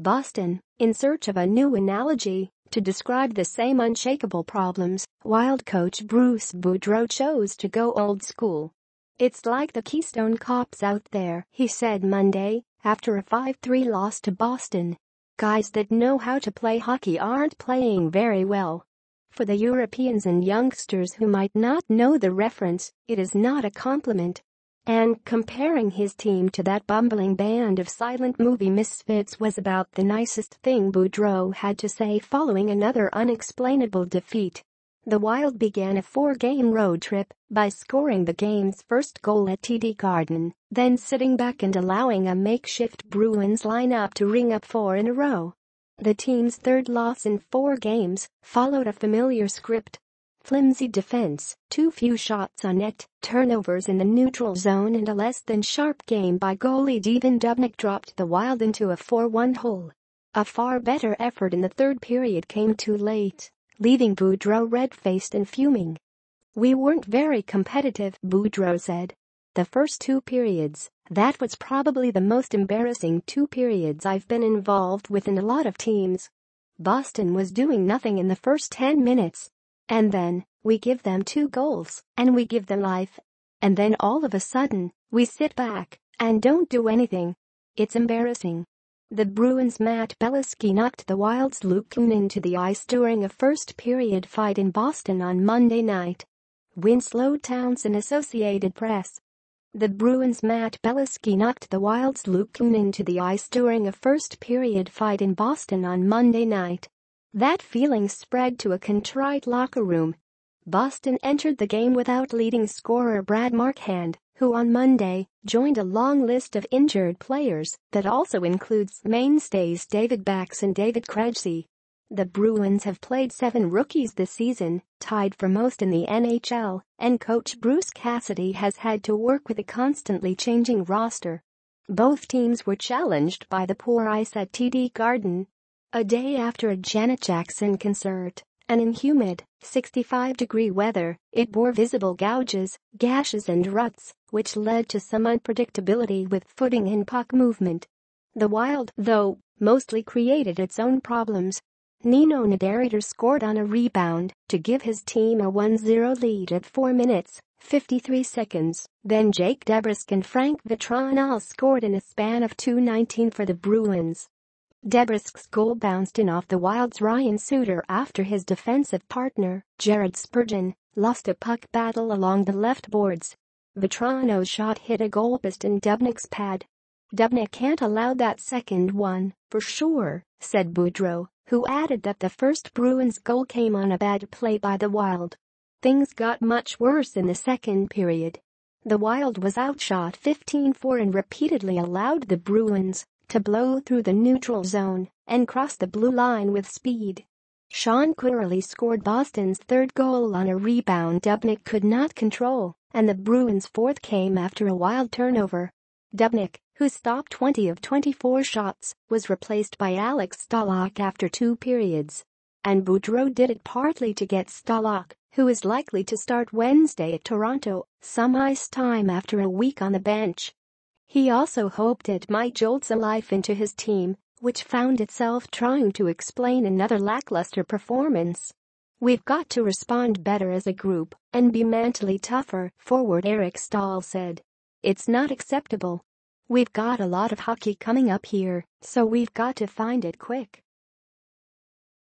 Boston, in search of a new analogy to describe the same unshakable problems, Wild coach Bruce Boudreau chose to go old school. It's like the Keystone Cops out there, he said Monday, after a 5-3 loss to Boston. Guys that know how to play hockey aren't playing very well. For the Europeans and youngsters who might not know the reference, it is not a compliment and comparing his team to that bumbling band of silent movie misfits was about the nicest thing Boudreau had to say following another unexplainable defeat. The Wild began a four-game road trip by scoring the game's first goal at TD Garden, then sitting back and allowing a makeshift Bruins lineup to ring up four in a row. The team's third loss in four games followed a familiar script Flimsy defense, too few shots on net, turnovers in the neutral zone and a less than sharp game by goalie Devin Dubnik dropped the Wild into a 4-1 hole. A far better effort in the third period came too late, leaving Boudreau red-faced and fuming. We weren't very competitive, Boudreau said. The first two periods, that was probably the most embarrassing two periods I've been involved with in a lot of teams. Boston was doing nothing in the first 10 minutes, and then, we give them two goals, and we give them life. And then all of a sudden, we sit back and don't do anything. It's embarrassing. The Bruins' Matt Beliski knocked the Wild's Luke Kunin into the ice during a first-period fight in Boston on Monday night. Winslow Townsend Associated Press the Bruins' Matt Beliski knocked the Wild's Luke Kunin into the ice during a first-period fight in Boston on Monday night. That feeling spread to a contrite locker room. Boston entered the game without leading scorer Brad Marchand, who on Monday joined a long list of injured players that also includes mainstays David Backs and David Krejci. The Bruins have played seven rookies this season, tied for most in the NHL, and coach Bruce Cassidy has had to work with a constantly changing roster. Both teams were challenged by the poor ice at TD Garden a day after a Janet Jackson concert, and in humid, 65-degree weather, it bore visible gouges, gashes and ruts, which led to some unpredictability with footing and puck movement. The Wild, though, mostly created its own problems. Nino Nadariter scored on a rebound to give his team a 1-0 lead at 4 minutes, 53 seconds, then Jake Debrisk and Frank Vitrone all scored in a span of 2.19 for the Bruins. Debrusk's goal bounced in off the Wild's Ryan Suter after his defensive partner, Jared Spurgeon, lost a puck battle along the left boards. Vitrano's shot hit a goalpost in Dubnik's pad. Dubnik can't allow that second one, for sure, said Boudreau, who added that the first Bruins goal came on a bad play by the Wild. Things got much worse in the second period. The Wild was outshot 15-4 and repeatedly allowed the Bruins to blow through the neutral zone and cross the blue line with speed. Sean Quirley scored Boston's third goal on a rebound Dubnik could not control, and the Bruins' fourth came after a wild turnover. Dubnik, who stopped 20 of 24 shots, was replaced by Alex Stalock after two periods. And Boudreau did it partly to get Stalock, who is likely to start Wednesday at Toronto, some ice time after a week on the bench. He also hoped it might jolt some life into his team, which found itself trying to explain another lackluster performance. We've got to respond better as a group and be mentally tougher, forward Eric Stahl said. It's not acceptable. We've got a lot of hockey coming up here, so we've got to find it quick.